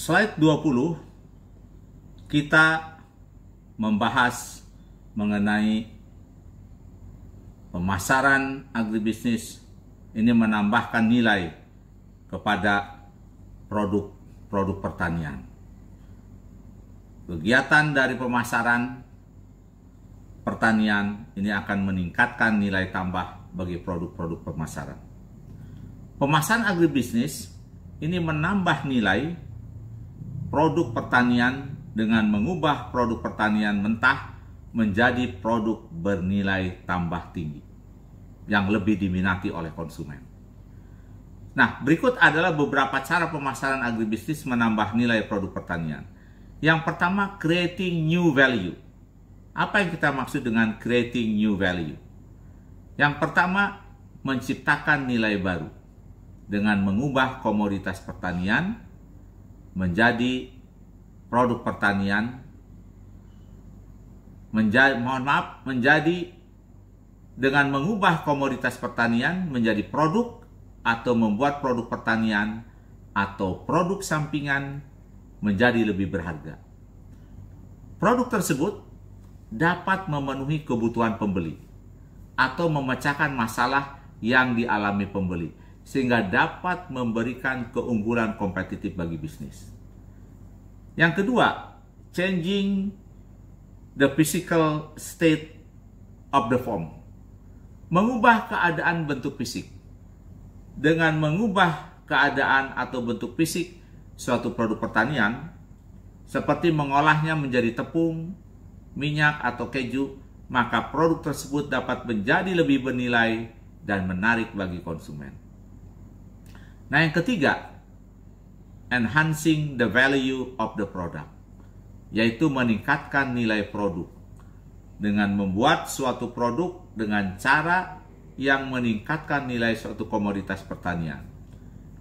slide 20 kita membahas mengenai pemasaran agribisnis ini menambahkan nilai kepada produk-produk pertanian. Kegiatan dari pemasaran pertanian ini akan meningkatkan nilai tambah bagi produk-produk pemasaran. Pemasaran agribisnis ini menambah nilai produk pertanian dengan mengubah produk pertanian mentah menjadi produk bernilai tambah tinggi yang lebih diminati oleh konsumen. Nah, berikut adalah beberapa cara pemasaran agribisnis menambah nilai produk pertanian. Yang pertama, creating new value. Apa yang kita maksud dengan creating new value? Yang pertama, menciptakan nilai baru dengan mengubah komoditas pertanian menjadi produk pertanian menjadi mohon maaf menjadi dengan mengubah komoditas pertanian menjadi produk atau membuat produk pertanian atau produk sampingan menjadi lebih berharga. Produk tersebut dapat memenuhi kebutuhan pembeli atau memecahkan masalah yang dialami pembeli sehingga dapat memberikan keunggulan kompetitif bagi bisnis. Yang kedua, changing the physical state of the form. Mengubah keadaan bentuk fisik. Dengan mengubah keadaan atau bentuk fisik suatu produk pertanian, seperti mengolahnya menjadi tepung, minyak, atau keju, maka produk tersebut dapat menjadi lebih bernilai dan menarik bagi konsumen. Nah, yang ketiga, enhancing the value of the product, yaitu meningkatkan nilai produk dengan membuat suatu produk dengan cara yang meningkatkan nilai suatu komoditas pertanian.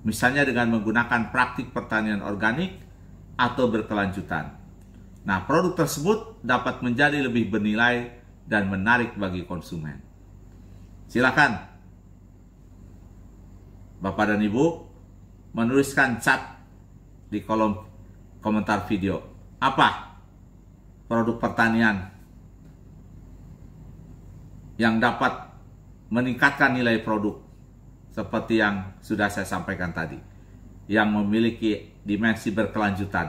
Misalnya dengan menggunakan praktik pertanian organik atau berkelanjutan. Nah, produk tersebut dapat menjadi lebih bernilai dan menarik bagi konsumen. Silakan Bapak dan Ibu menuliskan cat di kolom komentar video. Apa produk pertanian yang dapat meningkatkan nilai produk seperti yang sudah saya sampaikan tadi yang memiliki dimensi berkelanjutan.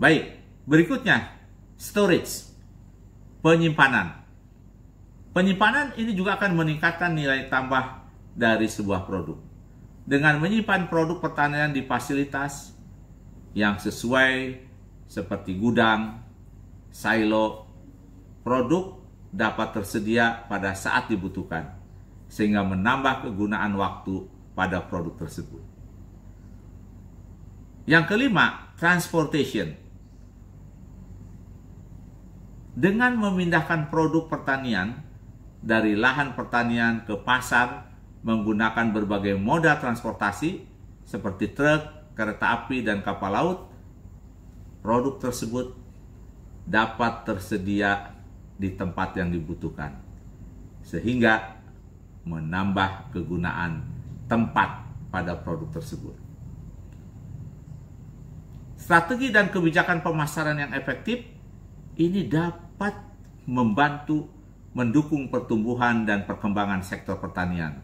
Baik, berikutnya storage penyimpanan. Penyimpanan ini juga akan meningkatkan nilai tambah dari sebuah produk. Dengan menyimpan produk pertanian di fasilitas yang sesuai seperti gudang, silo, produk dapat tersedia pada saat dibutuhkan, sehingga menambah kegunaan waktu pada produk tersebut. Yang kelima, transportation. Dengan memindahkan produk pertanian dari lahan pertanian ke pasar menggunakan berbagai moda transportasi seperti truk, kereta api, dan kapal laut, produk tersebut dapat tersedia di tempat yang dibutuhkan, sehingga menambah kegunaan tempat pada produk tersebut. Strategi dan kebijakan pemasaran yang efektif ini dapat membantu mendukung pertumbuhan dan perkembangan sektor pertanian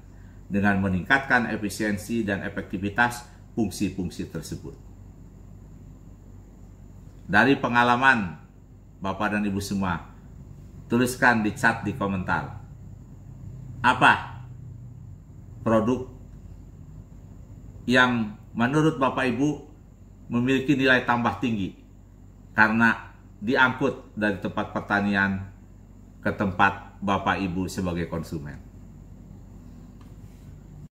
dengan meningkatkan efisiensi dan efektivitas fungsi-fungsi tersebut. Dari pengalaman Bapak dan Ibu semua, tuliskan di chat di komentar. Apa produk yang menurut Bapak Ibu memiliki nilai tambah tinggi karena diangkut dari tempat pertanian ke tempat Bapak Ibu sebagai konsumen.